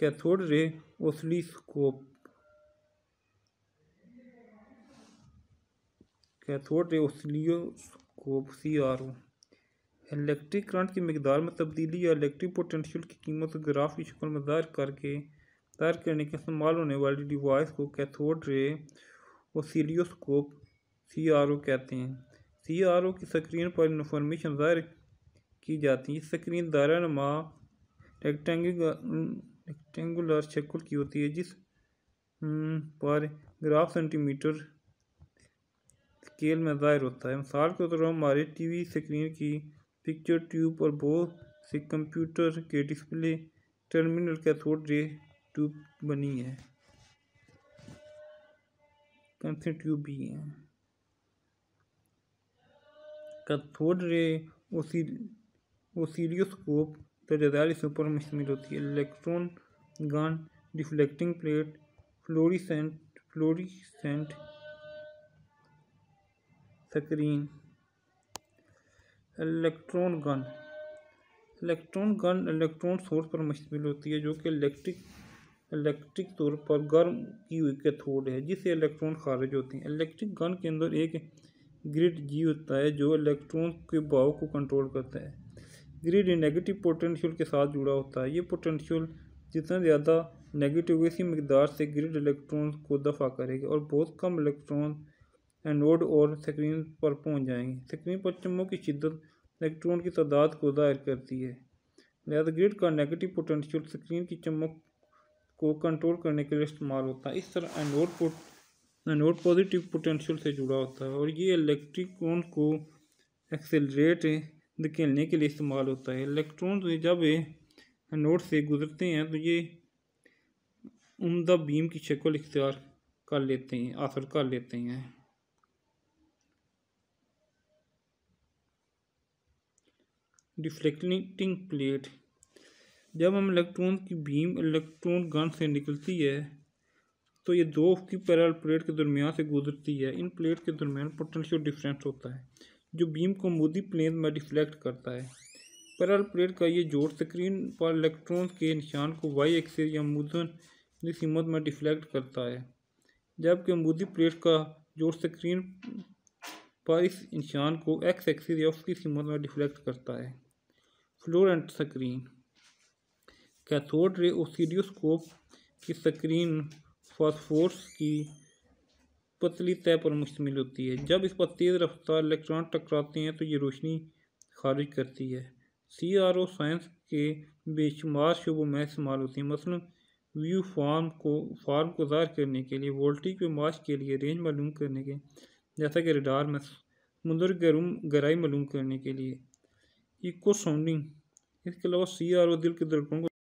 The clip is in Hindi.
cathode ray oscilloscope cathode ray oscilloscope C R O electric current की मकदार में तब्दीली या इलेक्ट्रिक पोटेंशियल की कीमत ग्राफ की शक्ल में दायर करके दायर करने के इस्तेमाल होने वाली डिवाइस को cathode ray oscilloscope C R ओ कहते हैं सी आर ओ की स्क्रीन पर इंफॉर्मेशन दायर की जाती है स्क्रीन दायरा नमा रेक्टेंगल रेक्टेंगुलर शक्ल की होती है जिस हम्म, पर ग्राफ सेंटीमीटर स्केल में जाहिर होता है मिसाल के तौर पर हमारे टीवी स्क्रीन की पिक्चर ट्यूब और बहुत से कंप्यूटर के डिस्प्ले टर्मिनल के थोड़े रे ट्यूब बनी है ट्यूब भी है का रे ओसी ओसीलियोस्कोप तो रडार सुपर में शामिल होती है electron gun reflecting plate fluorescent fluorescent screen electron gun electron gun electron source पर मुश्तमिल होती है जो कि इलेक्ट्रिक इलेक्ट्रिक तौर पर गर्म की हुई कैथोड है जिससे इलेक्ट्रॉन खारिज होते हैं इलेक्ट्रिक गन के अंदर एक ग्रिड जी होता है जो इलेक्ट्रॉन के भाव को कंट्रोल करता है ग्रिड नेगेटिव पोटेंशियल के साथ जुड़ा होता है ये पोटेंशियल जितना ज़्यादा नेगेटिव इसी मकदार से ग्रिड इलेक्ट्रॉन को दफ़ा करेगा और बहुत कम इलेक्ट्रॉन एनोड और स्क्रीन पर पहुंच जाएंगे स्क्रीन पर चमक की शिद्दत इलेक्ट्रॉन की तादाद को दायर करती है लिहाजा ग्रिड का नेगेटिव पोटेंशियल स्क्रीन की चमक को कंट्रोल करने के लिए इस्तेमाल होता है इस तरह एनोड एनोड पॉजिटिव पोटेंशियल से जुड़ा होता है और ये इलेक्ट्रिकॉन को एक्सेलरेट धकेलने के लिए इस्तेमाल होता है इलेक्ट्रॉन जब नोट से गुजरते हैं तो ये उमदा बीम की शक्ल इख्तियार कर लेते हैं असर कर लेते हैं डिफ्लेक्टिंग प्लेट जब हम इलेक्ट्रॉन की बीम इलेक्ट्रॉन गन से निकलती है तो ये दो की पैरल प्लेट के दरमियान से गुजरती है इन प्लेट के दरमियान पोटेंशियल डिफरेंस होता है जो बीम को मोदी प्लेन में डिफ्लेक्ट करता है पैरल प्लेट का ये जोड़ स्क्रीन पर इलेक्ट्रॉन के निशान को वाई एक्सिस या मुद्रण की सीमत में डिफ्लेक्ट करता है जबकि मोदी प्लेट का जोड़ स्क्रीन पर इस निशान को एक्स एक्सिस या उसकी सीमत में डिफ्लेक्ट करता है फ्लोरेंट स्क्रीन कैथोड रे ओसीडियोस्कोप की स्क्रीन फॉस्फोर्स की पतली तय पर मुश्तमिल होती है जब इस पर तेज़ रफ्तार इलेक्ट्रॉन टकराते हैं तो ये रोशनी खारिज करती है सी आर ओ साइंस के बेशुमार शुबों में इस्तेमाल होती हैं मसलन व्यू फार्म को फार्म को ज़ाहिर करने के लिए वोल्टेज पे माश के लिए रेंज मालूम करने के जैसा कि रडार में समुद्र गरम गहराई मालूम करने के लिए इको साउंडिंग इसके अलावा सी आर ओ दिल के धड़कनों को